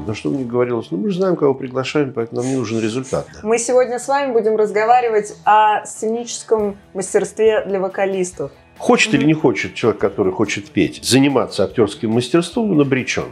результату. На что мне говорилось, ну мы же знаем, кого приглашаем, поэтому нам не нужен результат. Да. Мы сегодня с вами будем разговаривать о сценическом мастерстве для вокалистов. Хочет mm-hmm. или не хочет человек, который хочет петь, заниматься актерским мастерством, он обречен.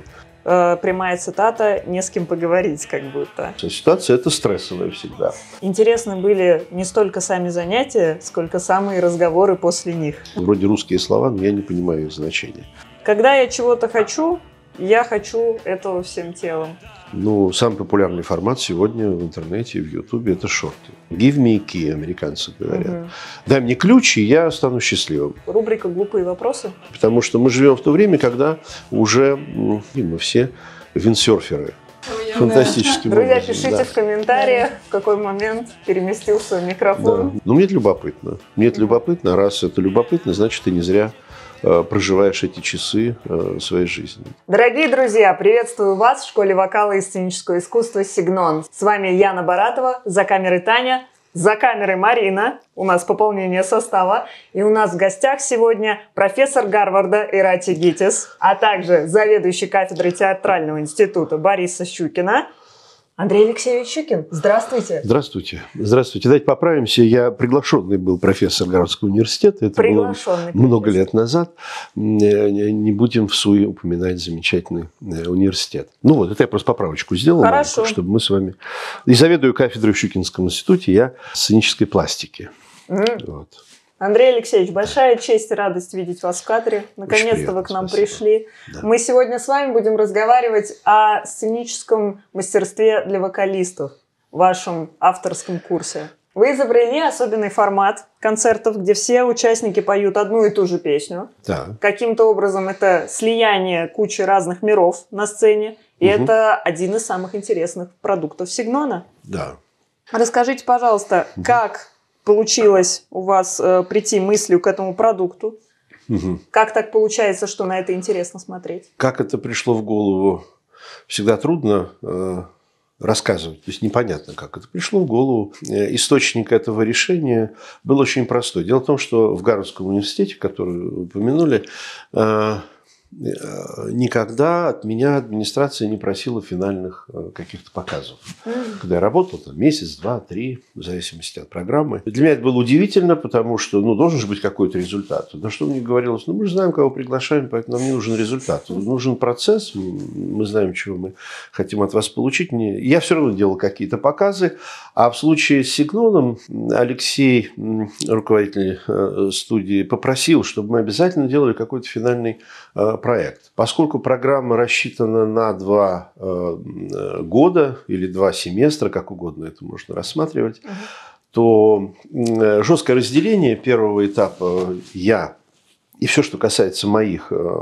Э, прямая цитата «не с кем поговорить» как будто. Ситуация это стрессовая всегда. Интересны были не столько сами занятия, сколько самые разговоры после них. Вроде русские слова, но я не понимаю их значения. Когда я чего-то хочу, я хочу этого всем телом. Ну, самый популярный формат сегодня в интернете и в Ютубе – это шорты. Give me key, американцы говорят. Угу. Дай мне ключ, и я стану счастливым. Рубрика «Глупые вопросы». Потому что мы живем в то время, когда уже ну, мы все винсерферы. Фантастический. Да. Друзья, пишите да. в комментариях, в какой момент переместился микрофон. Да. Ну, мне это любопытно. Мне это любопытно. Раз это любопытно, значит, и не зря Э, проживаешь эти часы э, своей жизни. Дорогие друзья, приветствую вас в школе вокала и сценического искусства «Сигнон». С вами Яна Баратова, за камерой Таня, за камерой Марина, у нас пополнение состава, и у нас в гостях сегодня профессор Гарварда Ирати Гитис, а также заведующий кафедрой театрального института Бориса Щукина – Андрей Алексеевич Щукин, здравствуйте. Здравствуйте. Здравствуйте. Давайте поправимся. Я приглашенный был профессор Городского университета. Это было много лет назад. Э, э, не будем в суе упоминать замечательный э, университет. Ну вот, это я просто поправочку сделал, Хорошо. чтобы мы с вами... И заведую кафедрой в Щукинском институте я сценической пластики. Mm. Вот. Андрей Алексеевич, большая честь и радость видеть вас в кадре. Наконец-то вы к нам спасибо. пришли. Да. Мы сегодня с вами будем разговаривать о сценическом мастерстве для вокалистов в вашем авторском курсе. Вы изобрели особенный формат концертов, где все участники поют одну и ту же песню. Да. Каким-то образом это слияние кучи разных миров на сцене. И угу. это один из самых интересных продуктов Сигнона. Да. Расскажите, пожалуйста, угу. как получилось у вас э, прийти мыслью к этому продукту? Угу. Как так получается, что на это интересно смотреть? Как это пришло в голову? Всегда трудно э, рассказывать, то есть непонятно, как это пришло в голову. Э, источник этого решения был очень простой. Дело в том, что в Гарвардском университете, который вы упомянули, э, Э, никогда от меня администрация не просила финальных э, каких-то показов. Когда я работал, там месяц, два, три, в зависимости от программы. Для меня это было удивительно, потому что, ну, должен же быть какой-то результат. На что мне говорилось, ну, мы же знаем, кого приглашаем, поэтому нам не нужен результат. Нужен процесс, мы знаем, чего мы хотим от вас получить. Я все равно делал какие-то показы, а в случае с Сигноном Алексей, руководитель э, студии, попросил, чтобы мы обязательно делали какой-то финальный проект. Поскольку программа рассчитана на два э, года или два семестра, как угодно это можно рассматривать, угу. то э, жесткое разделение первого этапа «я» и все, что касается моих э,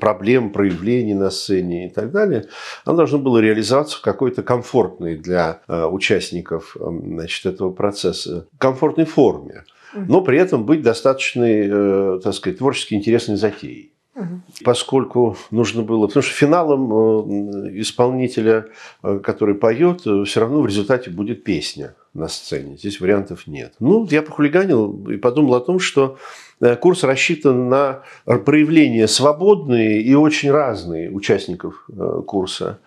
проблем, проявлений на сцене и так далее, оно должно было реализоваться в какой-то комфортной для участников значит, этого процесса, комфортной форме, но при этом быть достаточной, так сказать, творчески интересной затеей поскольку нужно было... Потому что финалом э, исполнителя, э, который поет, э, все равно в результате будет песня на сцене. Здесь вариантов нет. Ну, я похулиганил и подумал о том, что курс рассчитан на проявление свободные и очень разные участников курса.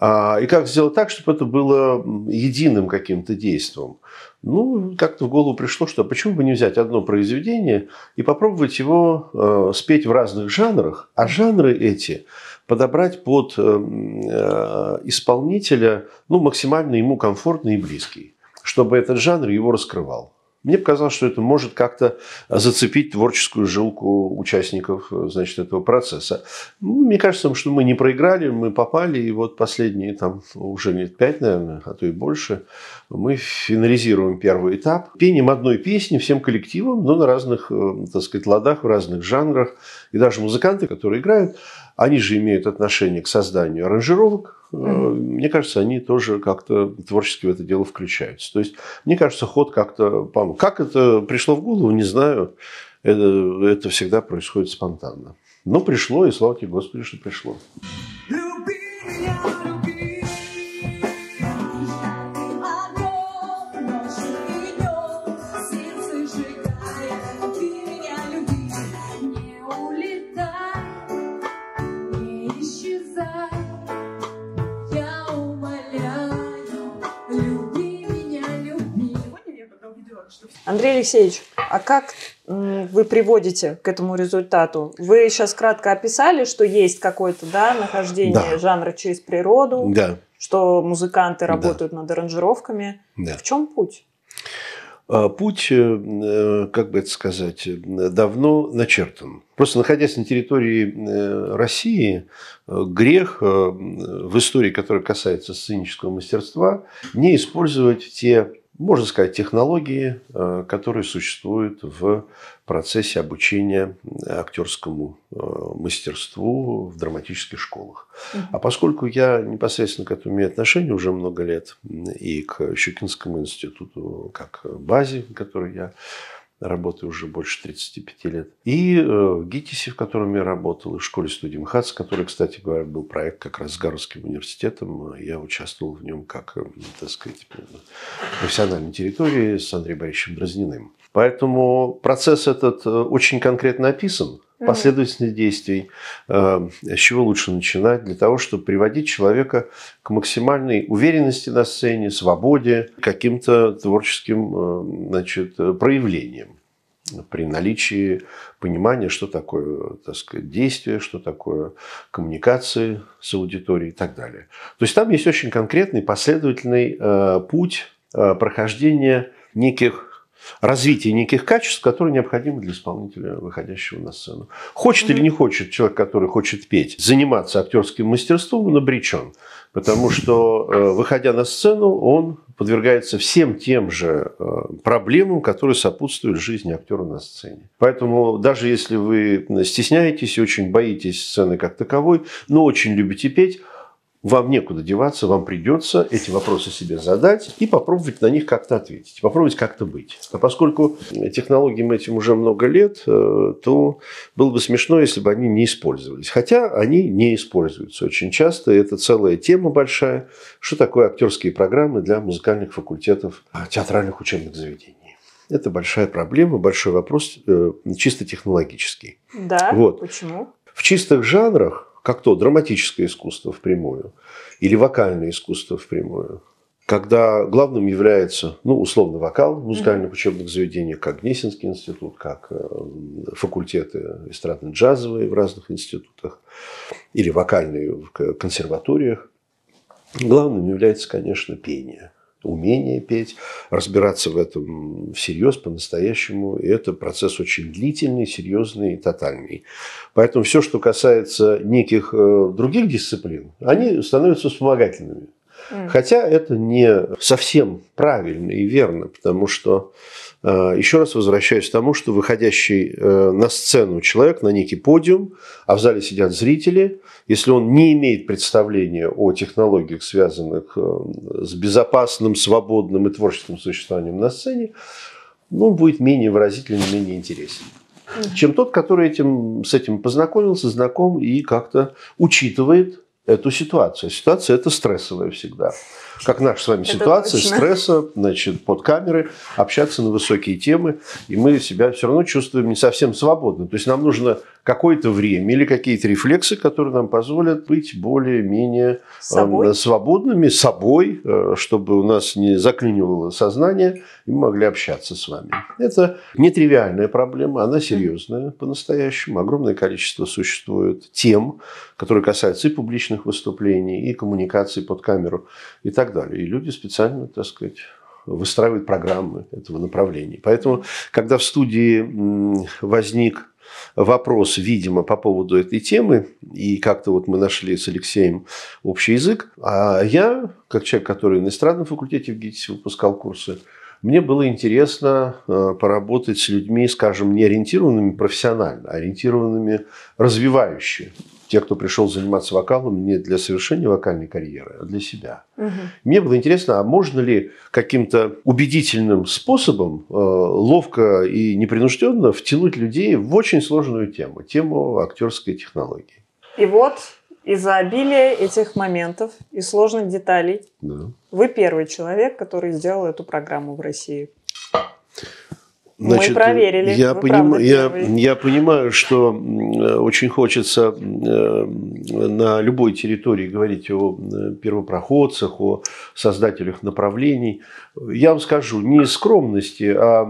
А, и как сделать так, чтобы это было единым каким-то действием? Ну, как-то в голову пришло, что а почему бы не взять одно произведение и попробовать его э, спеть в разных жанрах, а жанры эти подобрать под э, э исполнителя ну, максимально ему комфортный и близкий, чтобы этот жанр его раскрывал. Мне показалось, что это может как-то зацепить творческую жилку участников э, значит, этого процесса. Ну, мне кажется, что мы не проиграли, мы попали, и вот последние там уже лет пять, наверное, а то и больше, мы финализируем первый этап. Пением одной песни всем коллективам, но на разных, э, так сказать, ладах, в разных жанрах. И даже музыканты, которые играют, они же имеют отношение к созданию аранжировок, mm-hmm. мне кажется, они тоже как-то творчески в это дело включаются. То есть, мне кажется, ход как-то Как это пришло в голову, не знаю. Это, это всегда происходит спонтанно. Но пришло, и слава тебе Господи, что пришло. Андрей Алексеевич, а как вы приводите к этому результату? Вы сейчас кратко описали, что есть какое-то да, нахождение да. жанра через природу, да. что музыканты работают да. над аранжировками. Да. В чем путь? А, путь, э, э, как бы это сказать, э, давно начертан. Просто находясь на территории России, грех в истории, которая касается сценического мастерства, не использовать те можно сказать, технологии, э, которые существуют в процессе обучения актерскому э, мастерству в драматических школах. А поскольку я непосредственно к этому имею отношение уже много лет и к Щукинскому институту как базе, который я работаю уже больше 35 лет. И э, в ГИТИСе, в котором я работал, и в школе-студии МХАЦ, который, кстати говоря, был проект как раз с Гарвардским университетом. Я участвовал в нем как, э, так сказать, э, профессиональной территории с Андреем Борисовичем Дразниным. Поэтому процесс этот э, очень конкретно описан, последовательность действий, э, с чего лучше начинать, для того, чтобы приводить человека к максимальной уверенности на сцене, свободе, каким-то творческим э, значит, проявлением при наличии понимания, что такое так сказать, действие, что такое коммуникации с аудиторией и так далее. То есть там есть очень конкретный последовательный путь прохождения неких развитие неких качеств, которые необходимы для исполнителя, выходящего на сцену. Хочет mm-hmm. или не хочет человек, который хочет петь, заниматься актерским мастерством, он обречен. Потому что, э, выходя на сцену, он подвергается всем тем же э, проблемам, которые сопутствуют жизни актера на сцене. Поэтому даже если вы стесняетесь и очень боитесь сцены как таковой, но очень любите петь, вам некуда деваться, вам придется эти вопросы себе задать и попробовать на них как-то ответить, попробовать как-то быть. А поскольку технологиям этим уже много лет, э, то было бы смешно, если бы они не использовались. Хотя они не используются очень часто, и это целая тема большая, что такое актерские программы для музыкальных факультетов а, театральных учебных заведений. Это большая проблема, большой вопрос, э, чисто технологический. Да, вот. почему? В чистых жанрах как то драматическое искусство впрямую или вокальное искусство впрямую. Когда главным является, ну, условно, вокал в музыкальных учебных заведениях, как Гнесинский институт, как э, факультеты эстрадно-джазовые в разных институтах или вокальные в консерваториях, главным является, конечно, пение – умение петь, разбираться в этом всерьез, по-настоящему. И это процесс очень длительный, серьезный и тотальный. Поэтому все, что касается неких э, других дисциплин, они становятся вспомогательными. Хотя это не совсем правильно и верно, потому что Э, Еще раз возвращаюсь к тому, что выходящий э, на сцену человек, на некий подиум, а в зале сидят зрители, если он не имеет представления о технологиях, связанных э, с безопасным, свободным и творческим существованием на сцене, ну, он будет менее выразительным, менее интересен, чем тот, который этим, с этим познакомился, знаком и как-то учитывает эту ситуацию. Ситуация – это стрессовая всегда как наша с вами ситуация, стресса, значит, под камеры, общаться на высокие темы, и мы себя все равно чувствуем не совсем свободно. То есть нам нужно какое-то время или какие-то рефлексы, которые нам позволят быть более-менее э, собой. свободными, собой, э, чтобы у нас не заклинивало сознание, и мы могли общаться с вами. Это нетривиальная проблема, она серьезная по-настоящему. Огромное количество существует тем, которые касаются и публичных выступлений, и коммуникации под камеру, и так далее. И люди специально, так сказать, выстраивают программы этого направления. Поэтому, когда в студии возник вопрос, видимо, по поводу этой темы, и как-то вот мы нашли с Алексеем общий язык, а я, как человек, который на эстрадном факультете в ГИТИСе выпускал курсы, мне было интересно э, поработать с людьми, скажем, не ориентированными профессионально, а ориентированными развивающими те, кто пришел заниматься вокалом не для совершения вокальной карьеры, а для себя. Угу. Мне было интересно, а можно ли каким-то убедительным способом э, ловко и непринужденно втянуть людей в очень сложную тему, тему актерской технологии. И вот из-за обилия этих моментов и сложных деталей да. вы первый человек, который сделал эту программу в России. Значит, Мы проверили. Я, поним... я, я понимаю, что э, очень хочется э, на любой территории говорить о э, первопроходцах, о создателях направлений. Я вам скажу не из скромности, а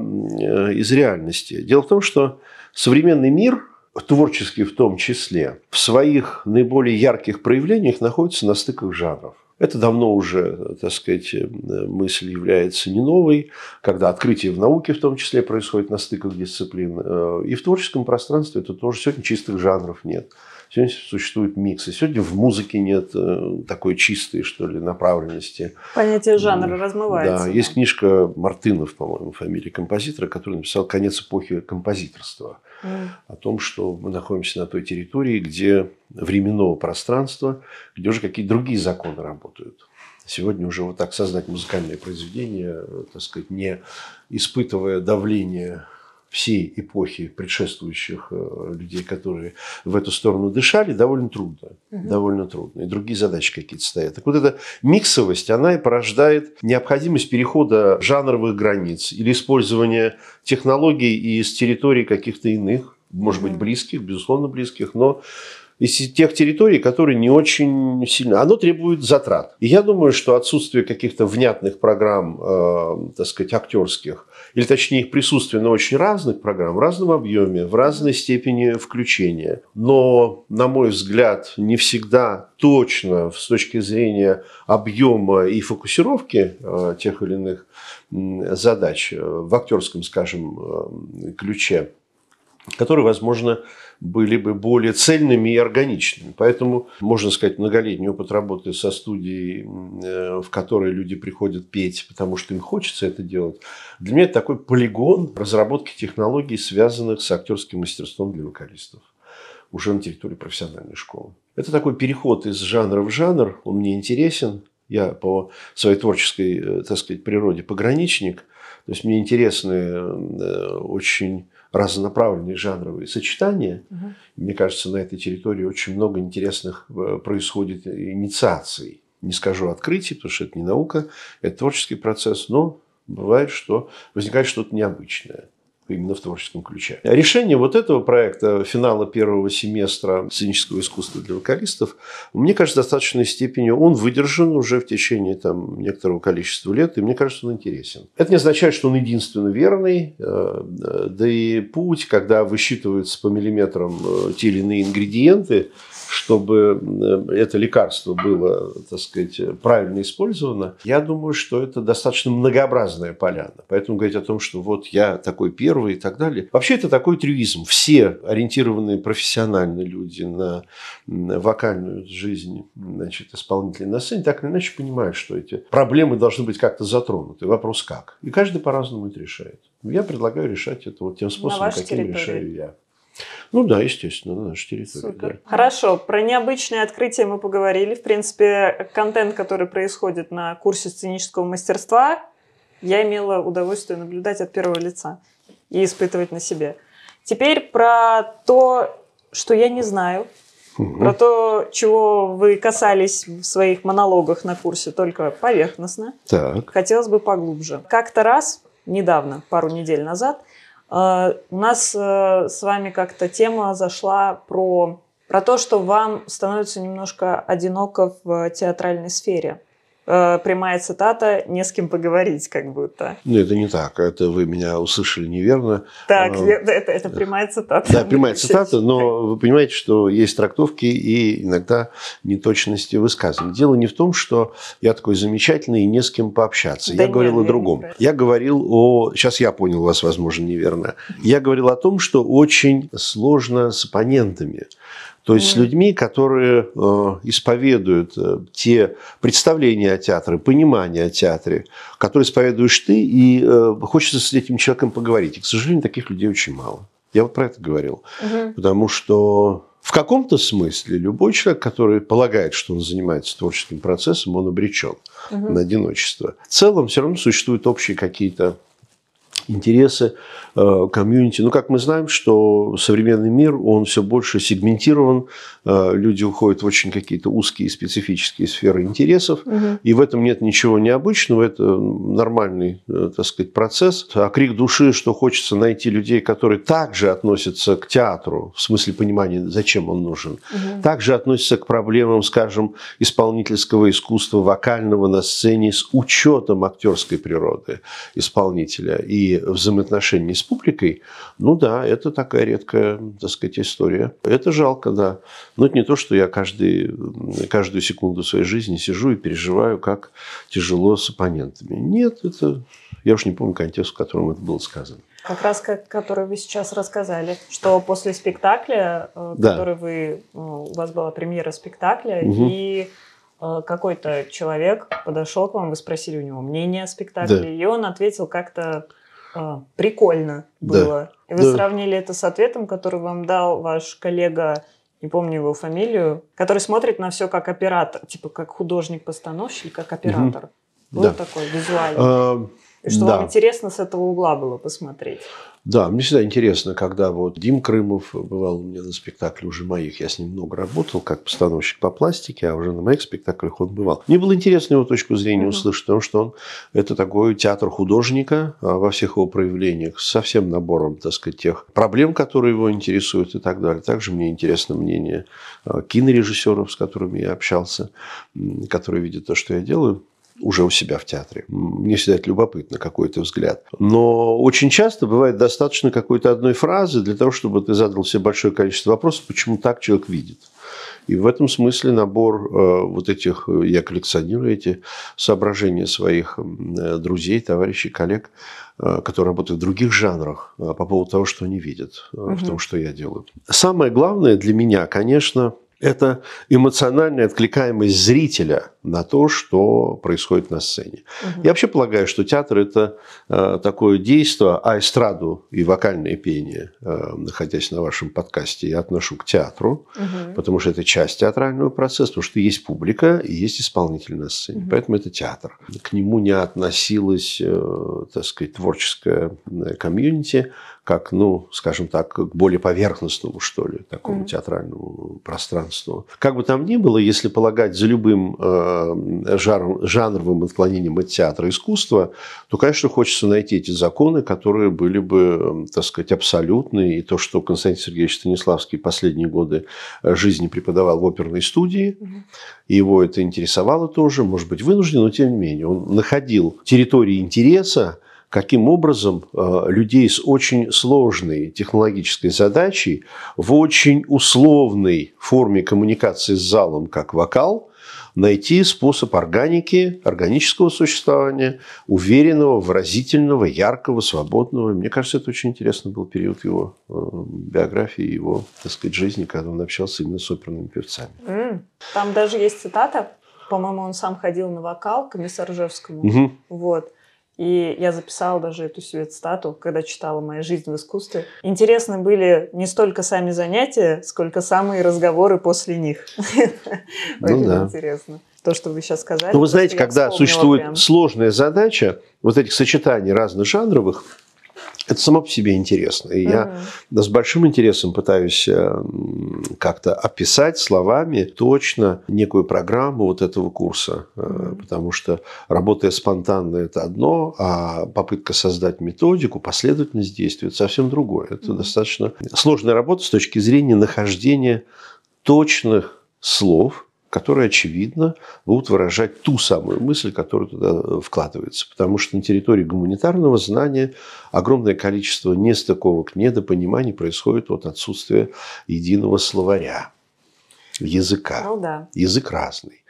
из реальности. Дело в том, что современный мир, творческий в том числе, в своих наиболее ярких проявлениях находится на стыках жанров. Это давно уже, так сказать, э, мысль является не новой, когда открытие в науке в том числе происходит на стыках дисциплин. Э, и в творческом пространстве это тоже сегодня чистых жанров нет. Сегодня существуют миксы. Сегодня в музыке нет э, такой чистой, что ли, направленности. Понятие жанра размывается. Да, есть книжка Мартынов, по-моему, фамилия композитора, который написал «Конец эпохи композиторства». Mm. О том, что мы находимся на той территории, где временного пространства, где уже какие-то другие законы работают. Сегодня уже вот так создать музыкальное произведение, э, так сказать, не испытывая давление всей эпохи предшествующих э, людей, которые в эту сторону дышали, довольно трудно. Угу. Довольно трудно. И другие задачи какие-то стоят. Так вот эта миксовость, она и порождает необходимость перехода жанровых границ или использования технологий из территорий каких-то иных, может быть, близких, безусловно, близких, но из тех территорий, которые не очень сильно... Оно требует затрат. И я думаю, что отсутствие каких-то внятных программ, э, так сказать, актерских, или точнее их присутствие на очень разных программах в разном объеме, в разной степени включения. Но, на мой взгляд, не всегда точно с точки зрения объема и фокусировки э, тех или иных задач э, в актерском, скажем, э, ключе которые, возможно, были бы более цельными и органичными. Поэтому, можно сказать, многолетний опыт работы со студией, э, в которой люди приходят петь, потому что им хочется это делать, для меня это такой полигон разработки технологий, связанных с актерским мастерством для вокалистов уже на территории профессиональной школы. Это такой переход из жанра в жанр, он мне интересен. Я по своей творческой, э, так сказать, природе пограничник. То есть мне интересны э, очень разнонаправленные жанровые сочетания. Угу. Мне кажется, на этой территории очень много интересных э, происходит инициаций. Не скажу открытий, потому что это не наука, это творческий процесс, но бывает, что возникает что-то необычное именно в творческом ключе. Решение вот этого проекта, финала первого семестра сценического искусства для вокалистов, мне кажется, в достаточной степени он выдержан уже в течение там, некоторого количества лет, и мне кажется, он интересен. Это не означает, что он единственно верный, э, э, да и путь, когда высчитываются по миллиметрам э, те или иные ингредиенты, чтобы э, это лекарство было, так сказать, правильно использовано, я думаю, что это достаточно многообразная поляна. Поэтому говорить о том, что вот я такой первый и так далее. Вообще это такой трюизм. Все ориентированные профессиональные люди на вокальную жизнь значит, исполнителей на сцене так или иначе понимают, что эти проблемы должны быть как-то затронуты. Вопрос как. И каждый по-разному это решает. Я предлагаю решать это вот тем способом, каким территории. решаю я. Ну да, естественно, на нашей территории. Супер. Да. Хорошо, про необычные открытия мы поговорили. В принципе, контент, который происходит на курсе сценического мастерства, я имела удовольствие наблюдать от первого лица и испытывать на себе. Теперь про то, что я не знаю, угу. про то, чего вы касались в своих монологах на курсе только поверхностно. Так. Хотелось бы поглубже. Как-то раз, недавно, пару недель назад, Э, у нас э, с вами как-то тема зашла про, про то, что вам становится немножко одиноко в э, театральной сфере. Э, прямая цитата, не с кем поговорить, как будто. Ну, это не так. Это вы меня услышали неверно. Так, э, я, это, это прямая цитата. Да, прямая цитата, но вы понимаете, что есть трактовки и иногда неточности высказаны. Дело не в том, что я такой замечательный и не с кем пообщаться. Да я нет, говорил о другом. Я говорил о... Сейчас я понял вас, возможно, неверно. Я говорил о том, что очень сложно с оппонентами. То есть mm. с людьми, которые э, исповедуют э, те представления о театре, понимание о театре, которые исповедуешь ты, и э, хочется с этим человеком поговорить. И, к сожалению, таких людей очень мало. Я вот про это говорил. Угу. Потому что в каком-то смысле любой человек, который полагает, что он занимается творческим процессом, он обречен угу. на одиночество. В целом все равно существуют общие какие-то интересы э, комьюнити. Ну, как мы знаем, что современный мир, он все больше сегментирован, э, люди уходят в очень какие-то узкие специфические сферы интересов, угу. и в этом нет ничего необычного, это нормальный, э, так сказать, процесс. А крик души, что хочется найти людей, которые также относятся к театру, в смысле понимания, зачем он нужен, угу. также относятся к проблемам, скажем, исполнительского искусства, вокального на сцене с учетом актерской природы исполнителя и взаимоотношений с публикой, ну да, это такая редкая, так сказать, история. Это жалко, да. Но это не то, что я каждый, каждую секунду своей жизни сижу и переживаю, как тяжело с оппонентами. Нет, это... Я уж не помню контекст, в котором это было сказано. Как раз, как, который вы сейчас рассказали, что после спектакля, э, да. который вы, э, у вас была премьера спектакля, угу. и э, какой-то человек подошел к вам, вы спросили у него мнение о спектакле, да. и он ответил как-то а, прикольно было. Да. И вы да. сравнили это с ответом, который вам дал ваш коллега, не помню его фамилию, который смотрит на все как оператор, типа как художник-постановщик, как оператор. Угу. Был да. такой визуальный. А, и что да. вам интересно с этого угла было посмотреть? Да, мне всегда интересно, когда вот Дим Крымов бывал у меня на спектакле уже моих, я с ним много работал как постановщик по пластике, а уже на моих спектаклях он бывал. Мне было интересно его точку зрения mm-hmm. услышать, потому что он это такой театр художника а, во всех его проявлениях, со всем набором, так сказать, тех проблем, которые его интересуют и так далее. Также мне интересно мнение а, кинорежиссеров, с которыми я общался, которые видят то, что я делаю уже у себя в театре. Мне всегда это любопытно, какой это взгляд. Но очень часто бывает достаточно какой-то одной фразы для того, чтобы ты задал себе большое количество вопросов, почему так человек видит. И в этом смысле набор э, вот этих, я коллекционирую эти соображения своих э, друзей, товарищей, коллег, э, которые работают в других жанрах по поводу того, что они видят угу. в том, что я делаю. Самое главное для меня, конечно, это эмоциональная откликаемость зрителя на то, что происходит на сцене. Угу. Я вообще полагаю, что театр – это э, такое действие, а эстраду и вокальное пение, э, находясь на вашем подкасте, я отношу к театру, угу. потому что это часть театрального процесса, потому что есть публика и есть исполнитель на сцене. Угу. Поэтому это театр. К нему не относилась, э, так сказать, творческая э, комьюнити – как, ну, скажем так, к более поверхностному, что ли, такому mm-hmm. театральному пространству. Как бы там ни было, если полагать за любым э, жар, жанровым отклонением от театра искусства, то, конечно, хочется найти эти законы, которые были бы, так сказать, абсолютны. И то, что Константин Сергеевич Станиславский последние годы э, жизни преподавал в оперной студии, mm-hmm. его это интересовало тоже, может быть, вынужден, но тем не менее, он находил территории интереса, каким образом э, людей с очень сложной технологической задачей в очень условной форме коммуникации с залом, как вокал, найти способ органики, органического существования, уверенного, выразительного, яркого, свободного. Мне кажется, это очень интересный был период его э, биографии, его, так сказать, жизни, когда он общался именно с оперными певцами. Mm. Там даже есть цитата, по-моему, он сам ходил на вокал к Ржевскому. Mm -hmm. Вот. И я записала даже эту себе стату, когда читала «Моя жизнь в искусстве». Интересны были не столько сами занятия, сколько самые разговоры после них. Ну Очень интересно то, что вы сейчас сказали. Ну, вы знаете, когда существует прям. сложная задача вот этих сочетаний разных жанровых, это само по себе интересно. И угу. я да, с большим интересом пытаюсь э, как-то описать словами точно некую программу вот этого курса. Угу. Потому что работая спонтанно – это одно, а попытка создать методику, последовательность действий – это совсем другое. Это угу. достаточно сложная работа с точки зрения нахождения точных слов – которые, очевидно, будут выражать ту самую мысль, которая туда э, вкладывается. Потому что на территории гуманитарного знания огромное количество нестыковок, недопониманий происходит от отсутствия единого словаря языка. Ну, да. Язык разный.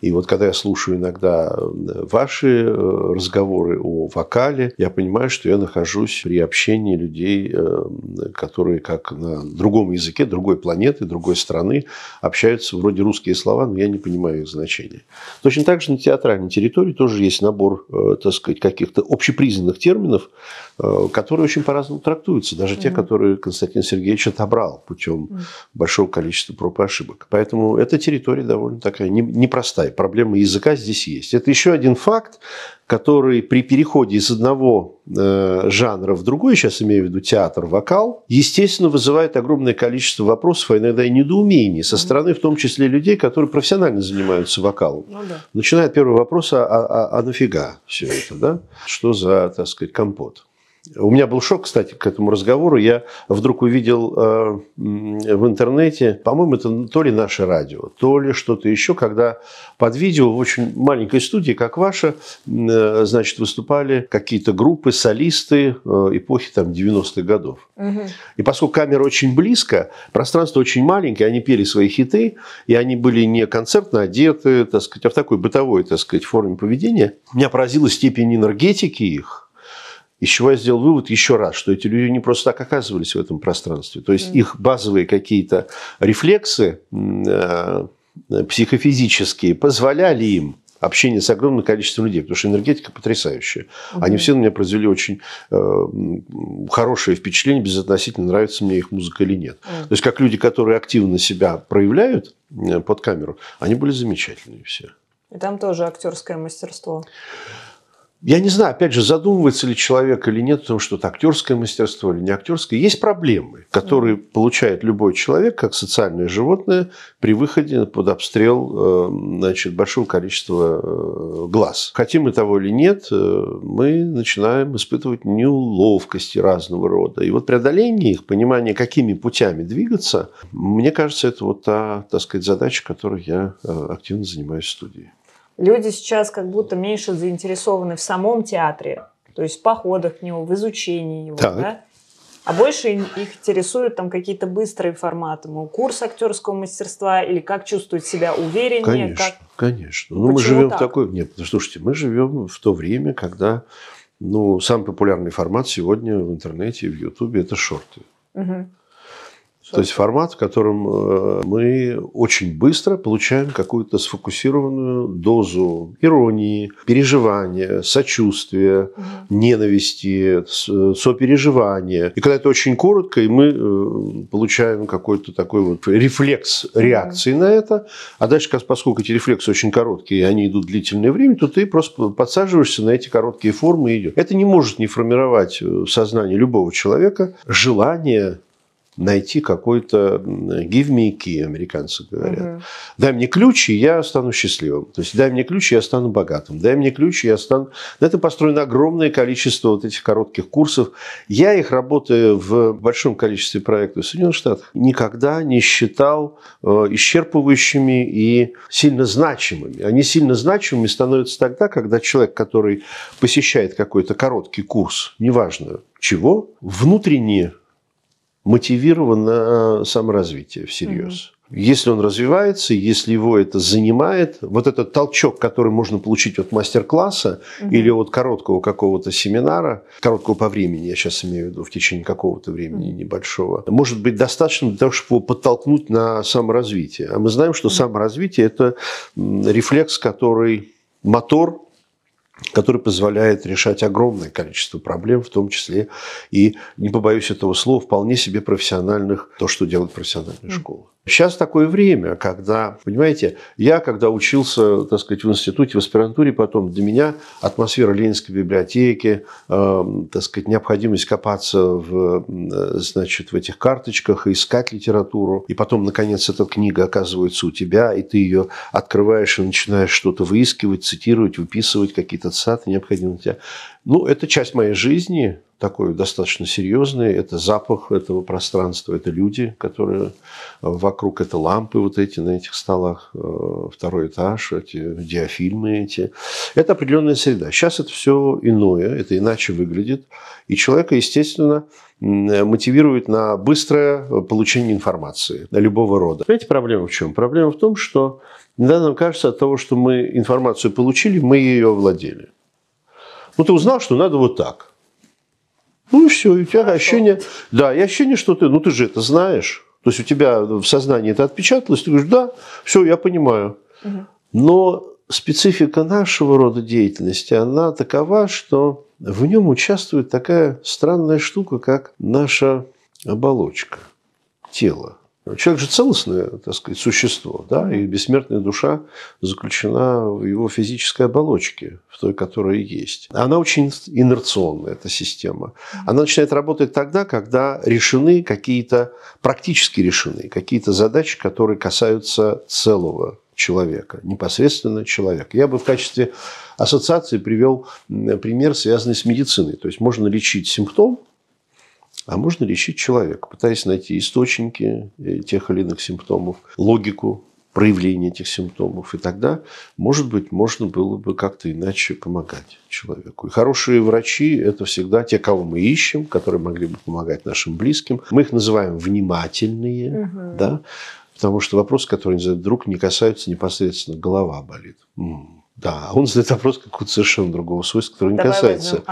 И вот когда я слушаю иногда э, ваши э, разговоры о вокале, я понимаю, что я нахожусь при общении людей, э, которые как на другом языке, другой планеты, другой страны общаются вроде русские слова, но я не понимаю их значения. Точно так же на театральной территории тоже есть набор, так сказать, каких-то общепризнанных терминов, которые очень по-разному трактуются, даже mm-hmm. те, которые Константин Сергеевич отобрал путем mm-hmm. большого количества проб и ошибок. Поэтому эта территория довольно такая не непростая. Проблема языка здесь есть. Это еще один факт, который при переходе из одного э, жанра в другой, сейчас имею в виду театр, вокал, естественно, вызывает огромное количество вопросов, а иногда и недоумений со стороны, в том числе людей, которые профессионально занимаются вокалом. Ну, да. Начинает первый вопрос, а, а, а нафига все это, да? Что за, так сказать, компот? У меня был шок, кстати, к этому разговору. Я вдруг увидел э, в интернете, по-моему, это то ли наше радио, то ли что-то еще, когда под видео в очень маленькой студии, как ваша, э, значит, выступали какие-то группы, солисты э, эпохи там 90-х годов. Угу. И поскольку камера очень близко, пространство очень маленькое, они пели свои хиты, и они были не концертно одеты, так сказать, а в такой бытовой, так сказать, форме поведения. Меня поразила степень энергетики их из чего я сделал вывод еще раз, что эти люди не просто так оказывались в этом пространстве. То есть mm. их базовые какие-то рефлексы э, психофизические позволяли им общение с огромным количеством людей, потому что энергетика потрясающая. Угу. Они все на меня произвели очень э, хорошее впечатление, безотносительно нравится мне их музыка или нет. Угу. То есть как люди, которые активно себя проявляют э, под камеру, они были замечательные все. И там тоже актерское мастерство я не знаю, опять же, задумывается ли человек или нет, о том, что это актерское мастерство или не актерское. Есть проблемы, которые получает любой человек, как социальное животное, при выходе под обстрел э, значит, большого количества э, глаз. Хотим мы того или нет, э, мы начинаем испытывать неуловкости разного рода. И вот преодоление их, понимание, какими путями двигаться, мне кажется, это вот та, так сказать, задача, которой я активно занимаюсь в студии. Люди сейчас как будто меньше заинтересованы в самом театре, то есть в походах к нему, в изучении его, так. да? А больше их интересуют там какие-то быстрые форматы, мол, курс актерского мастерства или как чувствовать себя увереннее. Конечно, как... конечно. Ну, мы живем так? в такой... Нет, ну, слушайте, мы живем в то время, когда ну, самый популярный формат сегодня в интернете в Ютубе – это шорты. Угу. То есть формат, в котором э, мы очень быстро получаем какую-то сфокусированную дозу иронии, переживания, сочувствия, угу. ненависти, э, сопереживания. И когда это очень коротко, и мы э, получаем какой-то такой вот рефлекс реакции угу. на это. А дальше, поскольку эти рефлексы очень короткие, и они идут длительное время, то ты просто подсаживаешься на эти короткие формы и идешь. Это не может не формировать в сознании любого человека желание найти какой-то give me key, американцы говорят. Угу. Дай мне ключ, и я стану счастливым. То есть дай мне ключ, и я стану богатым. Дай мне ключ, и я стану... На это построено огромное количество вот этих коротких курсов. Я их, работаю в большом количестве проектов в Соединенных Штатах, никогда не считал э, исчерпывающими и сильно значимыми. Они сильно значимыми становятся тогда, когда человек, который посещает какой-то короткий курс, неважно чего, внутренне мотивирован на э, саморазвитие всерьез. Угу. Если он развивается, если его это занимает, вот этот толчок, который можно получить от мастер-класса угу. или от короткого какого-то семинара, короткого по времени, я сейчас имею в виду, в течение какого-то времени угу. небольшого, может быть достаточно для того, чтобы его подтолкнуть на саморазвитие. А мы знаем, что угу. саморазвитие – это рефлекс, который мотор который позволяет решать огромное количество проблем, в том числе и, не побоюсь этого слова, вполне себе профессиональных, то, что делает профессиональная школа. Сейчас такое время, когда, понимаете, я, когда учился, так сказать, в институте, в аспирантуре, потом для меня атмосфера Ленинской библиотеки, э, так сказать, необходимость копаться в, э, значит, в этих карточках, и искать литературу, и потом, наконец, эта книга оказывается у тебя, и ты ее открываешь и начинаешь что-то выискивать, цитировать, выписывать какие-то этот сад необходим для ну, это часть моей жизни, такой достаточно серьезный. Это запах этого пространства, это люди, которые э, вокруг, это лампы вот эти на этих столах, э, второй этаж, эти диафильмы эти. Это определенная среда. Сейчас это все иное, это иначе выглядит. И человека, естественно, э, мотивирует на быстрое получение информации любого рода. Понимаете, проблема в чем? Проблема в том, что иногда нам кажется от того, что мы информацию получили, мы ее овладели. Ну, ты узнал, что надо вот так. Ну и все, и у тебя Хорошо. ощущение, да, и ощущение, что ты, ну ты же это знаешь. То есть у тебя в сознании это отпечаталось, ты говоришь, да, все, я понимаю. Угу. Но специфика нашего рода деятельности, она такова, что в нем участвует такая странная штука, как наша оболочка, тело. Человек же целостное, так сказать, существо, да, и бессмертная душа заключена в его физической оболочке, в той, которая есть. Она очень инерционная, эта система. Она начинает работать тогда, когда решены какие-то, практически решены какие-то задачи, которые касаются целого человека, непосредственно человека. Я бы в качестве ассоциации привел пример, связанный с медициной. То есть можно лечить симптом, а можно лечить человека, пытаясь найти источники э, тех или иных симптомов, логику проявления этих симптомов. И тогда, может быть, можно было бы как-то иначе помогать человеку. И хорошие врачи – это всегда те, кого мы ищем, которые могли бы помогать нашим близким. Мы их называем внимательные, угу. да, потому что вопрос, который они задают друг, не касаются непосредственно голова болит. М-м, да, а он задает вопрос какого-то совершенно другого свойства, который не касается.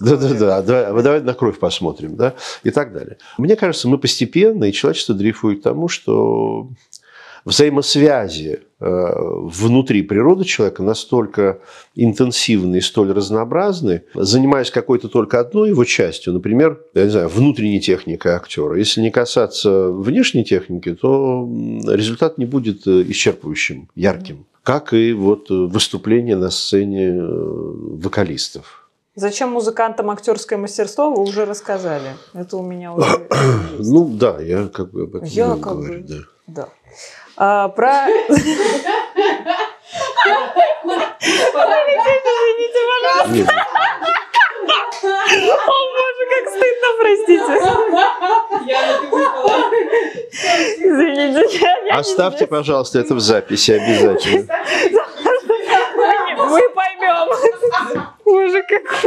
Да, да, да. Давай, давай на кровь посмотрим, да, и так далее. Мне кажется, мы постепенно, и человечество дрейфует к тому, что взаимосвязи э, внутри природы человека настолько интенсивны и столь разнообразны, занимаясь какой-то только одной его частью, например, я не знаю, внутренней техникой актера, если не касаться внешней техники, то результат не будет э, исчерпывающим, ярким как и вот э, выступление на сцене э, вокалистов. Зачем музыкантам актерское мастерство, вы уже рассказали. Это у меня уже есть. Ну да, я как бы об этом я как говорю. Бы... Да. да. А, про... Извините, пожалуйста. О, боже, как стыдно, простите. Оставьте, пожалуйста, это в записи обязательно. Мы поймем. Боже, как...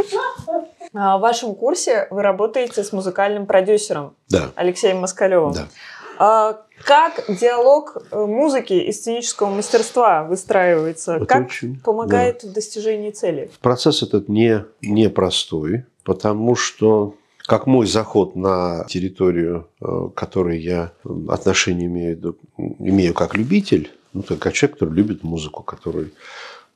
А, в вашем курсе вы работаете с музыкальным продюсером да. Алексеем Москалевым. Да. А, как диалог э, музыки и сценического мастерства выстраивается? Это как очень, помогает да. в достижении цели? Процесс этот не, непростой, потому что как мой заход на территорию, э, которой я отношения имею, имею как любитель, ну, как человек, который любит музыку, который,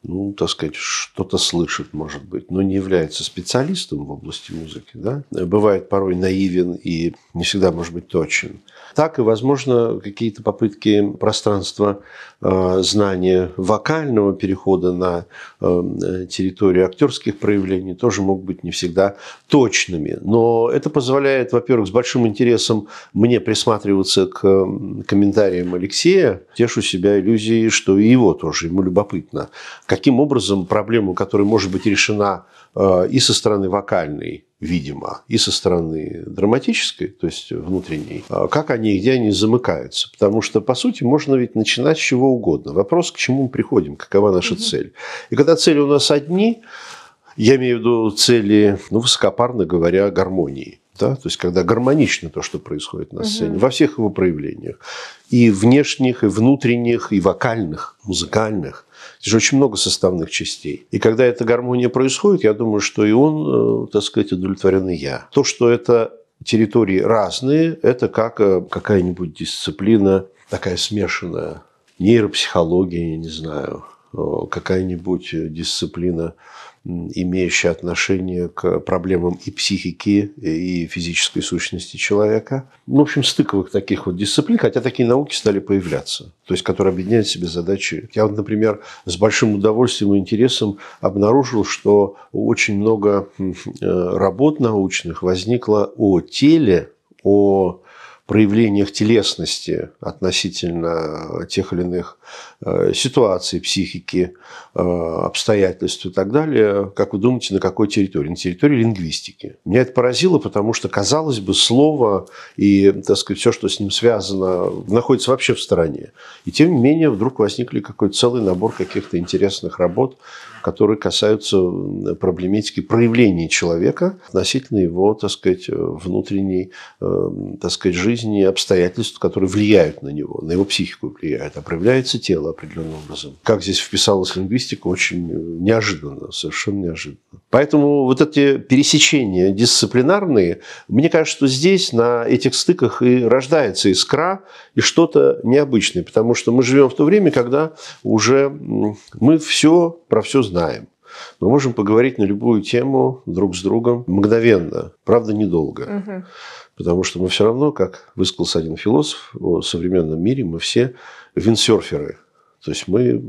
ну, так сказать, что-то слышит, может быть, но не является специалистом в области музыки, да, бывает порой наивен и не всегда, может быть, точен так и, возможно, какие-то попытки пространства э, знания вокального перехода на э, территорию актерских проявлений тоже могут быть не всегда точными. Но это позволяет, во-первых, с большим интересом мне присматриваться к э, комментариям Алексея. Тешу себя иллюзией, что и его тоже, ему любопытно, каким образом проблему, которая может быть решена Э, и со стороны вокальной, видимо, и со стороны драматической, то есть внутренней, э, как они и где они замыкаются. Потому что, по сути, можно ведь начинать с чего угодно. Вопрос, к чему мы приходим, какова наша угу. цель. И когда цели у нас одни, я имею в виду цели, ну, высокопарно говоря, гармонии, да, то есть когда гармонично то, что происходит на сцене, угу. во всех его проявлениях, и внешних, и внутренних, и вокальных, музыкальных. здесь же очень много составных частей. И когда эта гармония происходит, я думаю, что и он, э, так сказать, удовлетворен и я. То, что это территории разные, это как э, какая-нибудь дисциплина такая смешанная. Нейропсихология, я не знаю, э, какая-нибудь дисциплина имеющие отношение к проблемам и психики, и физической сущности человека. Ну, в общем, стыковых таких вот дисциплин, хотя такие науки стали появляться, то есть которые объединяют в себе задачи. Я, вот, например, с большим удовольствием и интересом обнаружил, что очень много э, работ научных возникло о теле, о проявлениях телесности относительно тех или иных э, ситуаций, психики, э, обстоятельств и так далее, как вы думаете, на какой территории? На территории лингвистики. Меня это поразило, потому что, казалось бы, слово и, так сказать, все, что с ним связано, находится вообще в стороне. И тем не менее, вдруг возникли какой-то целый набор каких-то интересных работ, которые касаются проблематики проявления человека относительно его, так сказать, внутренней, э, так сказать, жизни и обстоятельств, которые влияют на него, на его психику влияют. А проявляется тело определенным образом. Как здесь вписалась лингвистика, очень э, неожиданно, совершенно неожиданно. Поэтому вот эти пересечения дисциплинарные, мне кажется, что здесь на этих стыках и рождается искра, и что-то необычное, потому что мы живем в то время, когда уже мы все про все знаем. Мы можем поговорить на любую тему друг с другом мгновенно, правда, недолго. Угу. Потому что мы все равно, как высказался один философ о современном мире, мы все виндсерферы. То есть мы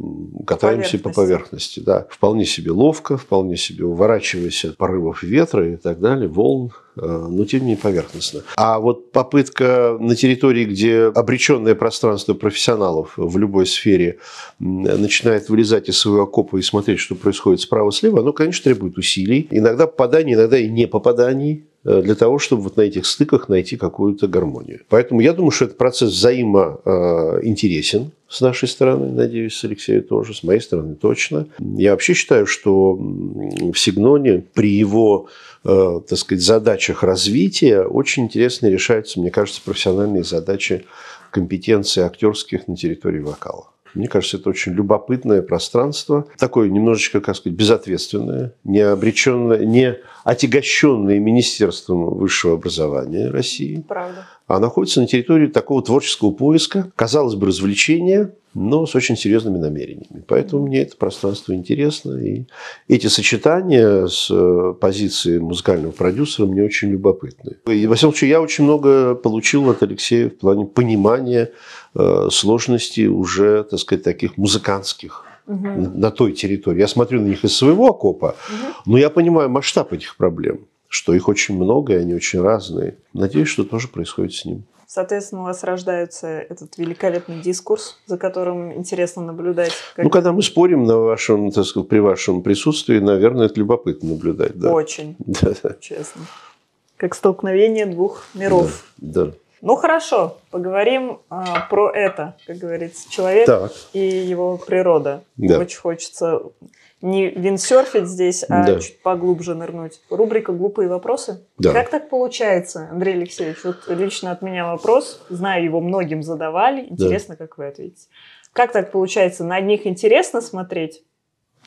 катаемся по поверхности. по поверхности, да. Вполне себе ловко, вполне себе уворачиваясь от порывов ветра и так далее, волн, э, но тем не менее поверхностно. А вот попытка на территории, где обреченное пространство профессионалов в любой сфере начинает вылезать из своего окопа и смотреть, что происходит справа-слева, оно, конечно, требует усилий. Иногда попаданий, иногда и не попаданий Э, для того, чтобы вот на этих стыках найти какую-то гармонию. Поэтому я думаю, что этот процесс взаимоинтересен э, с нашей стороны, надеюсь, с Алексеем тоже, с моей стороны точно. Я вообще считаю, что в Сигноне при его, э, так сказать, задачах развития очень интересно решаются, мне кажется, профессиональные задачи компетенции актерских на территории вокала. Мне кажется, это очень любопытное пространство, такое немножечко, как сказать, безответственное, не обреченное, не отягощенные Министерством высшего образования России. Правда. А находится на территории такого творческого поиска, казалось бы, развлечения, но с очень серьезными намерениями. Поэтому мне это пространство интересно. И эти сочетания с э, позиции музыкального продюсера мне очень любопытны. И, во всяком случае, я очень много получил от Алексея в плане понимания э, сложности уже, так сказать, таких музыкантских угу. на той территории. Я смотрю на них из своего окопа, угу. но я понимаю масштаб этих проблем, что их очень много, и они очень разные. Надеюсь, что тоже происходит с ним. Соответственно, у вас рождается этот великолепный дискурс, за которым интересно наблюдать. Ну, как... Ну, когда мы спорим на вашем, так сказать, при вашем присутствии, наверное, это любопытно наблюдать. Да. Очень. Да. Честно. Как столкновение двух миров. Да. да. Ну хорошо, поговорим а, про это, как говорится, человек так. и его природа. Да. Очень хочется не виндсерфить здесь, а да. чуть поглубже нырнуть. Рубрика «Глупые вопросы». Да. Как так получается, Андрей Алексеевич? Вот лично от меня вопрос. Знаю, его многим задавали. Интересно, да. как вы ответите. Как так получается? На одних интересно смотреть,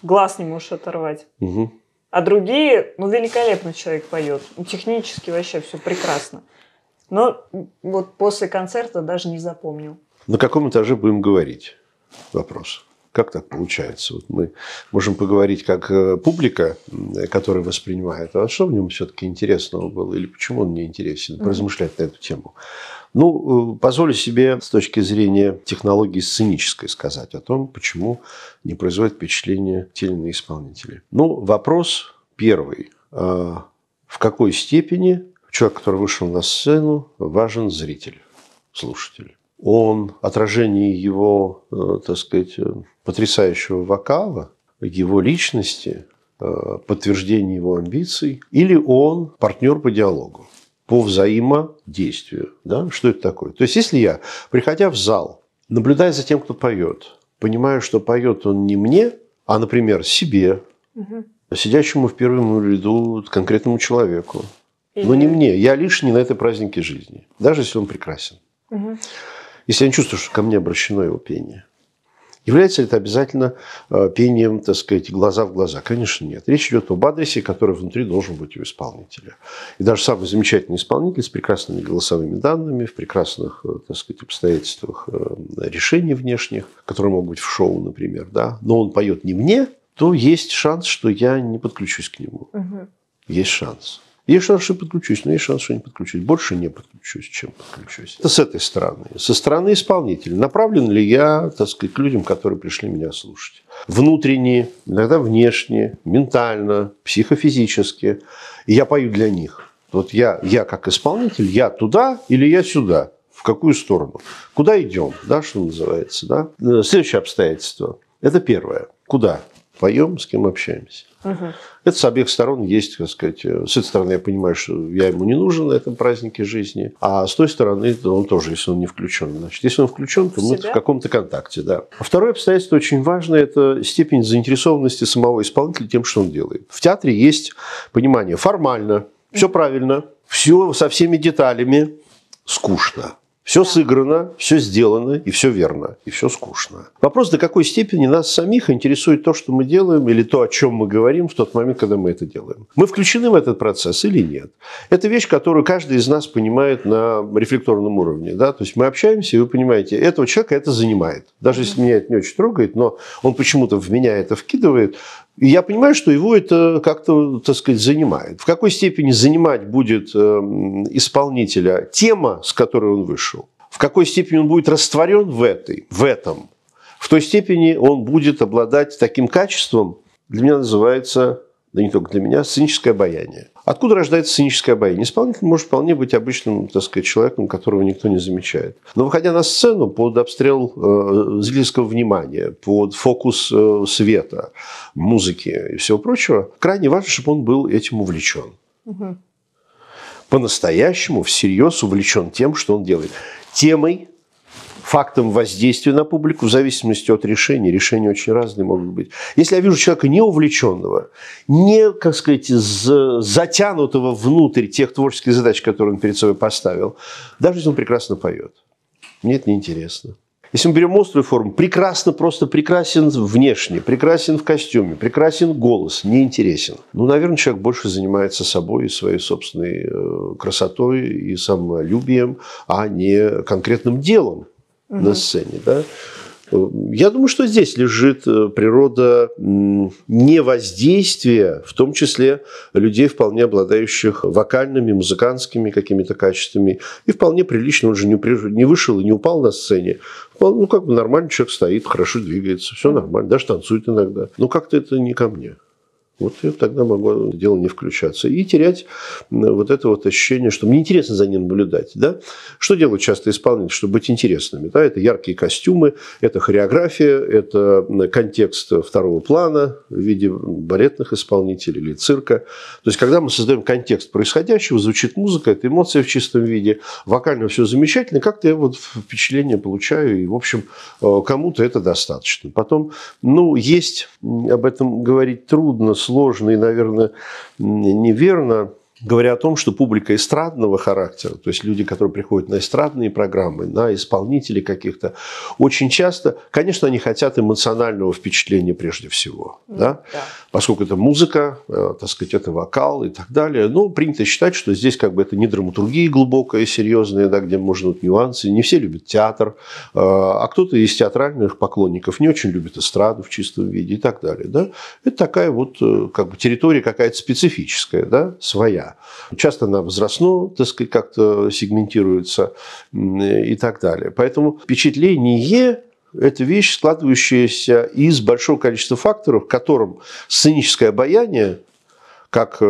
глаз не можешь оторвать. Угу. А другие, ну, великолепно человек поет. Ну, технически вообще все прекрасно. Но вот после концерта даже не запомнил. На каком этаже будем говорить? Вопрос. Как так получается? Вот мы можем поговорить как э, публика, которая воспринимает. А что в нем все-таки интересного было? Или почему он не интересен? Поразмышлять на эту тему. Ну, э, позволю себе с точки зрения технологии сценической сказать о том, почему не производят впечатление те исполнители. Ну, вопрос первый. А в какой степени человек, который вышел на сцену, важен зритель, слушатель. Он, отражение его, э, так сказать, э, потрясающего вокала, его личности, э, подтверждение его амбиций, или он партнер по диалогу, по взаимодействию. Да? Что это такое? То есть, если я, приходя в зал, наблюдая за тем, кто поет, понимаю, что поет он не мне, а, например, себе, угу. сидящему в первом ряду конкретному человеку, но не мне. Я лишний на этой празднике жизни. Даже если он прекрасен. Угу. Если я не чувствую, что ко мне обращено его пение. Является ли это обязательно э, пением, так сказать, глаза в глаза? Конечно, нет. Речь идет об адресе, который внутри должен быть у исполнителя. И даже самый замечательный исполнитель с прекрасными голосовыми данными, в прекрасных, э, так сказать, обстоятельствах э, решений внешних, которые могут быть в шоу, например, да, но он поет не мне, то есть шанс, что я не подключусь к нему. Угу. Есть шанс. Есть шанс, что подключусь, но есть шанс, что не подключусь. Больше не подключусь, чем подключусь. Это с этой стороны. Со стороны исполнителя. Направлен ли я, так сказать, к людям, которые пришли меня слушать? Внутренне, иногда внешне, ментально, психофизически. И я пою для них. Вот я, я как исполнитель, я туда или я сюда? В какую сторону? Куда идем? Да, что называется? Да? Следующее обстоятельство. Это первое. Куда? поем, с кем общаемся. Угу. Это с обеих сторон есть, так сказать. Э, с этой стороны я понимаю, что я ему не нужен на этом празднике жизни, а с той стороны он тоже, если он не включен. Значит, если он включен, то в мы в каком-то контакте, да. второе обстоятельство очень важное – это степень заинтересованности самого исполнителя тем, что он делает. В театре есть понимание формально, все правильно, все со всеми деталями, скучно. Все сыграно, все сделано, и все верно, и все скучно. Вопрос, до какой степени нас самих интересует то, что мы делаем, или то, о чем мы говорим в тот момент, когда мы это делаем. Мы включены в этот процесс или нет? Это вещь, которую каждый из нас понимает на рефлекторном уровне. Да? То есть мы общаемся, и вы понимаете, этого человека это занимает. Даже если меня это не очень трогает, но он почему-то в меня это вкидывает, и я понимаю, что его это как-то, так сказать, занимает. В какой степени занимать будет эм, исполнителя тема, с которой он вышел, в какой степени он будет растворен в, этой, в этом, в той степени он будет обладать таким качеством, для меня называется, да не только для меня, сценическое обаяние. Откуда рождается сценическая обаяние? Исполнитель может вполне быть обычным, так сказать, человеком, которого никто не замечает. Но выходя на сцену под обстрел э, зрительского внимания, под фокус э, света, музыки и всего прочего, крайне важно, чтобы он был этим увлечен. Угу. По-настоящему, всерьез увлечен тем, что он делает. Темой, фактом воздействия на публику в зависимости от решения. Решения очень разные могут быть. Если я вижу человека не увлеченного, не, как сказать, затянутого внутрь тех творческих задач, которые он перед собой поставил, даже если он прекрасно поет, мне это неинтересно. Если мы берем острую форму, прекрасно, просто прекрасен внешне, прекрасен в костюме, прекрасен голос, неинтересен. Ну, наверное, человек больше занимается собой и своей собственной э, красотой и самолюбием, а не конкретным делом угу. на сцене. Да? Э, я думаю, что здесь лежит э, природа невоздействия, в том числе людей, вполне обладающих вокальными, музыкантскими какими-то качествами. И вполне прилично, он же не вышел и не упал на сцене. Ну, как бы нормальный человек стоит, хорошо двигается, все нормально, даже танцует иногда. Но как-то это не ко мне. Вот я тогда могу дело не включаться. И терять вот это вот ощущение, что мне интересно за ним наблюдать. Да? Что делают часто исполнители, чтобы быть интересными? Да? Это яркие костюмы, это хореография, это контекст второго плана в виде балетных исполнителей или цирка. То есть, когда мы создаем контекст происходящего, звучит музыка, это эмоция в чистом виде, вокально все замечательно, как-то я вот впечатление получаю, и, в общем, э, кому-то это достаточно. Потом, ну, есть, об этом говорить трудно, сложно и, наверное, неверно говоря о том, что публика эстрадного характера, то есть люди, которые приходят на эстрадные программы, на исполнителей каких-то, очень часто, конечно, они хотят эмоционального впечатления прежде всего, mm, да? Да. поскольку это музыка, э, так сказать, это вокал и так далее. Но ну, принято считать, что здесь как бы это не драматургия глубокая, серьезная, да, где можно вот нюансы. Не все любят театр, э, а кто-то из театральных поклонников не очень любит эстраду в чистом виде и так далее. Да? Это такая вот э, как бы территория какая-то специфическая, да, своя. Часто она возрастно, так сказать, как-то сегментируется и так далее. Поэтому впечатление это вещь, складывающаяся из большого количества факторов, в котором сценическое обаяние как э,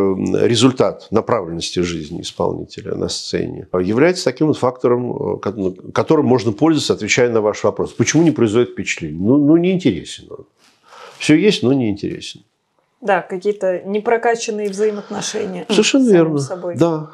результат направленности жизни исполнителя на сцене, является таким вот фактором, э, ну, которым можно пользоваться, отвечая на ваш вопрос. Почему не производит впечатление? Ну, ну неинтересен он. Все есть, но неинтересен. Да, какие-то непрокачанные взаимоотношения. Совершенно верно. Собой. Да,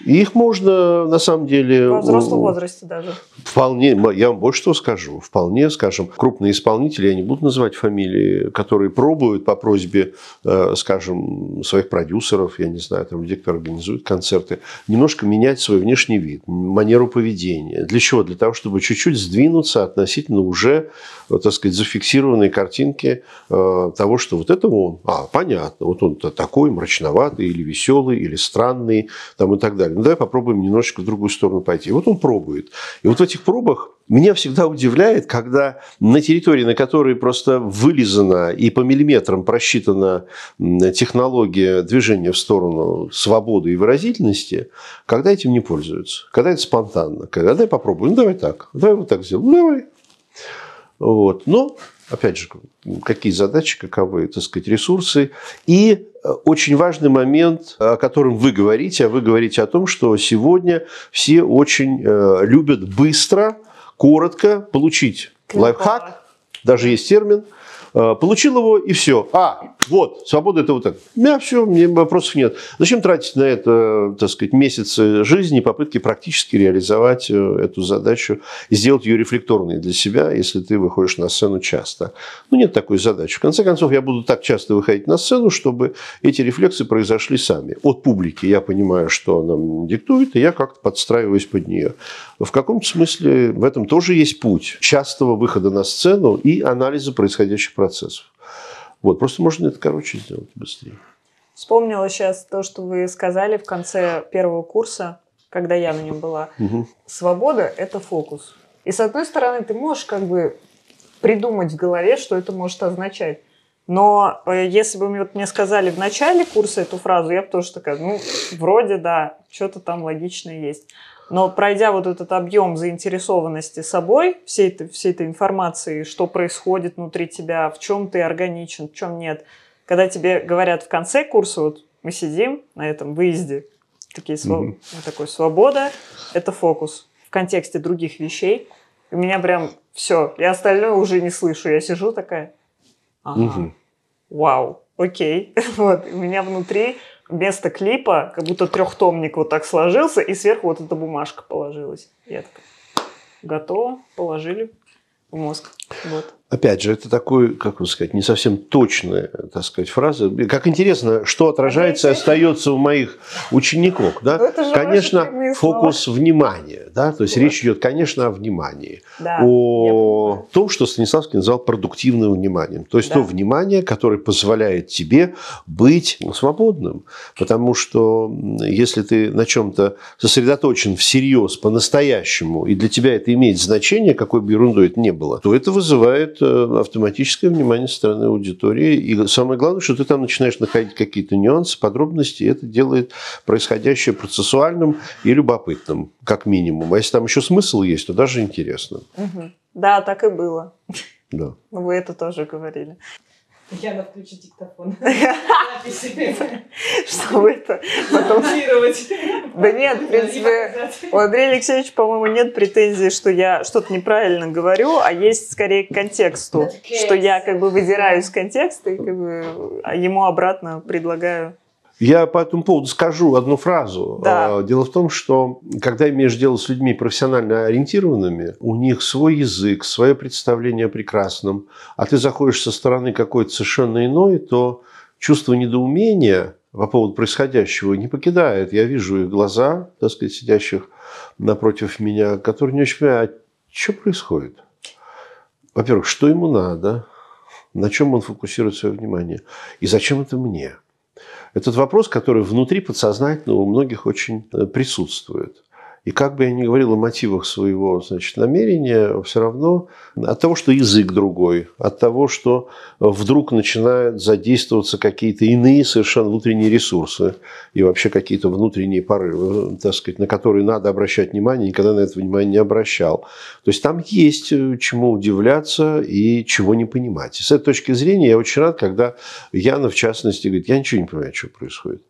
их можно, на самом деле... Во взрослом возрасте даже. Вполне, я вам больше что скажу. Вполне, скажем, крупные исполнители, я не буду называть фамилии, которые пробуют по просьбе, э, скажем, своих продюсеров, я не знаю, там людей, которые организуют концерты, немножко менять свой внешний вид, манеру поведения. Для чего? Для того, чтобы чуть-чуть сдвинуться относительно уже, э, так сказать, зафиксированной картинки э, того, что вот это он. А, понятно, вот он такой мрачноватый или веселый, или странный, там и так далее далее. Ну, давай попробуем немножечко в другую сторону пойти. И вот он пробует. И вот в этих пробах меня всегда удивляет, когда на территории, на которой просто вылизана и по миллиметрам просчитана технология движения в сторону свободы и выразительности, когда этим не пользуются, когда это спонтанно, когда давай попробуем, ну давай так, давай вот так сделаем, ну давай. Вот. Но опять же, какие задачи, каковы, так сказать, ресурсы. И э, очень важный момент, о котором вы говорите, а вы говорите о том, что сегодня все очень э, любят быстро, коротко получить лайфхак, даже есть термин – Э, получил его и все. А, вот, свобода это вот так. Да, все, мне вопросов нет. Зачем тратить на это, так сказать, месяцы жизни, попытки практически реализовать э, эту задачу и сделать ее рефлекторной для себя, если ты выходишь на сцену часто? Ну, нет такой задачи. В конце концов, я буду так часто выходить на сцену, чтобы эти рефлексы произошли сами. От публики я понимаю, что она мне диктует, и я как-то подстраиваюсь под нее. В каком-то смысле в этом тоже есть путь частого выхода на сцену и анализа происходящих процессов. Вот, просто можно это короче сделать быстрее. Вспомнила сейчас то, что вы сказали в конце первого курса, когда я на нем была. Угу. Свобода – это фокус. И с одной стороны, ты можешь как бы придумать в голове, что это может означать. Но э, если бы мне сказали в начале курса эту фразу, я бы тоже такая, ну, вроде да, что-то там логичное есть. Но пройдя вот этот объем заинтересованности собой, всей этой, всей этой информации, что происходит внутри тебя, в чем ты органичен, в чем нет, когда тебе говорят в конце курса, вот мы сидим на этом выезде, такие своб... mm-hmm. Вот такой свобода, это фокус в контексте других вещей. У меня прям все, я остальное уже не слышу, я сижу такая, ага, mm-hmm. вау, окей, вот у меня внутри вместо клипа как будто трехтомник вот так сложился, и сверху вот эта бумажка положилась. Я так, готово, положили в мозг. Вот. Опять же, это такой, как вам сказать, не совсем точная, так сказать, фраза. Как интересно, что отражается и остается у моих учеников. Да? Ну, конечно, фокус слова. внимания. Да? То есть да. речь идет, конечно, о внимании. Да, о том, что Станиславский назвал продуктивным вниманием. То есть да. то внимание, которое позволяет тебе быть свободным. Потому что если ты на чем-то сосредоточен всерьез, по-настоящему, и для тебя это имеет значение, какой бы ерундой это ни было, то это вызывает это автоматическое внимание со стороны аудитории. И самое главное, что ты там начинаешь находить какие-то нюансы, подробности, и это делает происходящее процессуальным и любопытным, как минимум. А если там еще смысл есть, то даже интересно. Угу. Да, так и было. Да. Вы это тоже говорили. Яна, включи диктофон. Чтобы это потом... Да нет, в принципе, у Андрея Алексеевича, по-моему, нет претензий, что я что-то неправильно говорю, а есть скорее к контексту, что я как бы выдираю из контекста и как бы а ему обратно предлагаю я по этому поводу скажу одну фразу. Да. А, дело в том, что когда имеешь дело с людьми профессионально ориентированными, у них свой язык, свое представление о прекрасном, а ты заходишь со стороны какой-то совершенно иной, то чувство недоумения по поводу происходящего не покидает. Я вижу их глаза, так сказать, сидящих напротив меня, которые не очень понимают, а что происходит? Во-первых, что ему надо? На чем он фокусирует свое внимание? И зачем это мне? Этот вопрос, который внутри подсознательно у многих очень э, присутствует. И как бы я ни говорил о мотивах своего значит, намерения, все равно от того, что язык другой, от того, что вдруг начинают задействоваться какие-то иные совершенно внутренние ресурсы и вообще какие-то внутренние порывы, так сказать, на которые надо обращать внимание, никогда на это внимание не обращал. То есть там есть э, чему удивляться и чего не понимать. И с этой точки зрения я очень рад, когда Яна, в частности, говорит, я ничего не понимаю, что происходит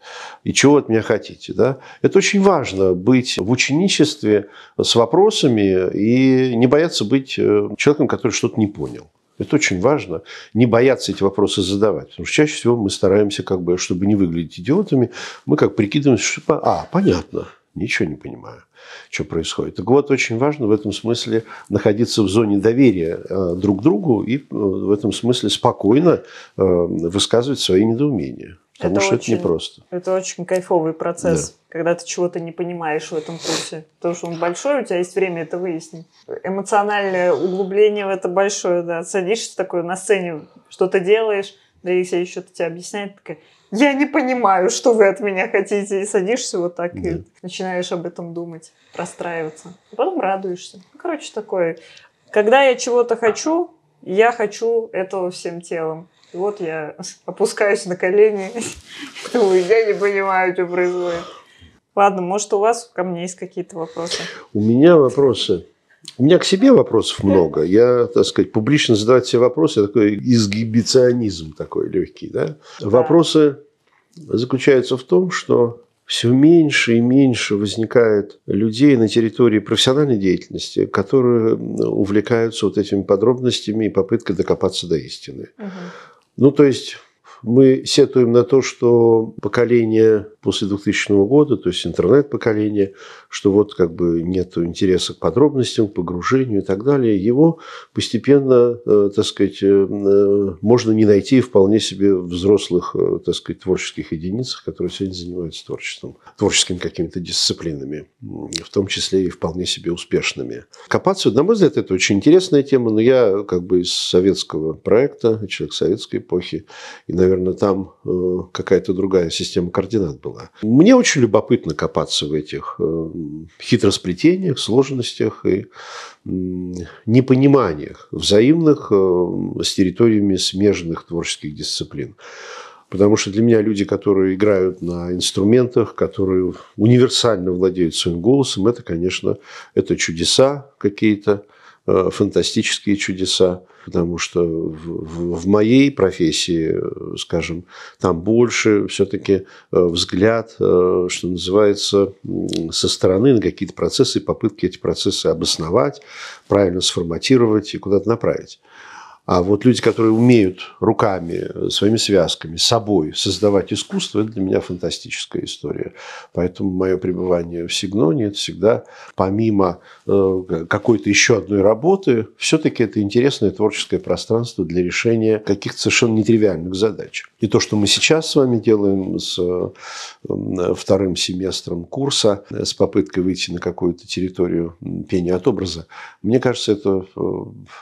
и чего от меня хотите. Да? Это очень важно быть в учении мошенничестве, с вопросами и не бояться быть э, человеком, который что-то не понял. Это очень важно. Не бояться эти вопросы задавать. Потому что чаще всего мы стараемся, как бы, чтобы не выглядеть идиотами, мы как прикидываемся, что а, понятно, ничего не понимаю, что происходит. Так вот, очень важно в этом смысле находиться в зоне доверия э, друг к другу и э, в этом смысле спокойно высказывать свои недоумения. Потому это что очень, это непросто. Это очень кайфовый процесс, да. когда ты чего-то не понимаешь в этом курсе. Потому что он большой, у тебя есть время это выяснить. Эмоциональное углубление в это большое, да. Садишься такое на сцене, что-то делаешь, да и все еще тебе объясняет, такая, я не понимаю, что вы от меня хотите. И садишься вот так да. и начинаешь об этом думать, расстраиваться, И потом радуешься. Ну, короче, такое. Когда я чего-то хочу, я хочу этого всем телом. И вот я опускаюсь на колени, думаю, я не понимаю, что происходит. Ладно, может, у вас ко мне есть какие-то вопросы? У меня вопросы. У меня к себе вопросов много. Я, так сказать, публично задавать все вопросы, такой изгибиционизм такой легкий. Да? да. Вопросы заключаются в том, что все меньше и меньше возникает людей на территории профессиональной деятельности, которые увлекаются вот этими подробностями и попыткой докопаться до истины. Угу. Ну, то есть мы сетуем на то, что поколение после 2000 года, то есть интернет-поколение, что вот как бы нет интереса к подробностям, к погружению и так далее, его постепенно, э, так сказать, э, э, можно не найти вполне себе взрослых, так сказать, творческих единицах, которые сегодня занимаются творчеством, творческими какими-то дисциплинами, в том числе и вполне себе успешными. Копаться, на мой взгляд, это очень интересная тема, но я как бы из советского проекта, человек советской эпохи, и, наверное, там какая-то другая система координат была было. Мне очень любопытно копаться в этих э, хитросплетениях, сложностях и непониманиях взаимных э, с территориями смежных творческих дисциплин. Потому что для меня люди, которые играют на инструментах, которые универсально владеют своим голосом, это, конечно, это чудеса какие-то. Э, фантастические чудеса, потому что в, в моей профессии, э, скажем, там больше все-таки э, взгляд, что называется, со стороны на какие-то процессы, попытки эти процессы обосновать, правильно сформатировать и куда-то направить. А вот люди, которые умеют руками, э, своими связками, собой создавать искусство, это для меня фантастическая история. Поэтому мое пребывание в Сигноне – это всегда, помимо э, какой-то еще одной работы, все-таки это интересное творческое пространство для решения каких-то совершенно нетривиальных задач. И то, что мы сейчас с вами делаем с э, вторым семестром курса, с попыткой выйти на какую-то территорию пения от образа, мне кажется, это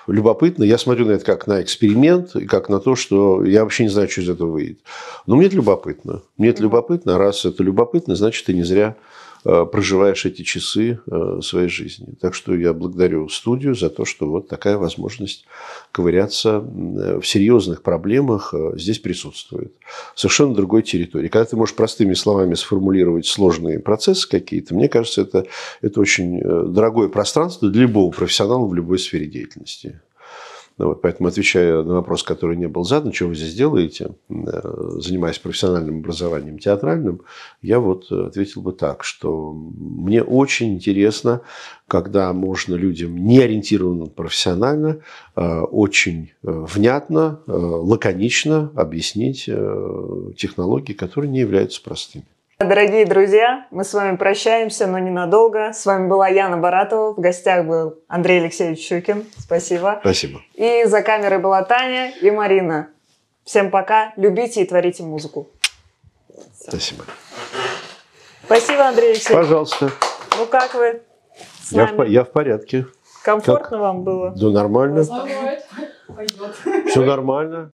любопытно. Я смотрю на это как на эксперимент, и как на то, что я вообще не знаю, что из этого выйдет. Но мне это любопытно. Мне это любопытно. Раз это любопытно, значит, ты не зря э, проживаешь эти часы э, своей жизни. Так что я благодарю студию за то, что вот такая возможность ковыряться в серьезных проблемах э, здесь присутствует. Совершенно другой территории. Когда ты можешь простыми словами сформулировать сложные процессы какие-то, мне кажется, это, это очень дорогое пространство для любого профессионала в любой сфере деятельности. Ну, вот, поэтому, отвечая на вопрос, который не был задан, что вы здесь делаете, э, занимаясь профессиональным образованием театральным, я вот э, ответил бы так, что мне очень интересно, когда можно людям не ориентированным профессионально, э, очень внятно, лаконично объяснить технологии, которые не являются простыми. Дорогие друзья, мы с вами прощаемся, но ненадолго. С вами была Яна Баратова, в гостях был Андрей Алексеевич Щукин. Спасибо. Спасибо. И за камерой была Таня и Марина. Всем пока, любите и творите музыку. Спасибо. Спасибо, Андрей Алексеевич. Пожалуйста. Ну как вы? С я, нами? В, я в порядке. Комфортно как? вам было? Да нормально. Все нормально.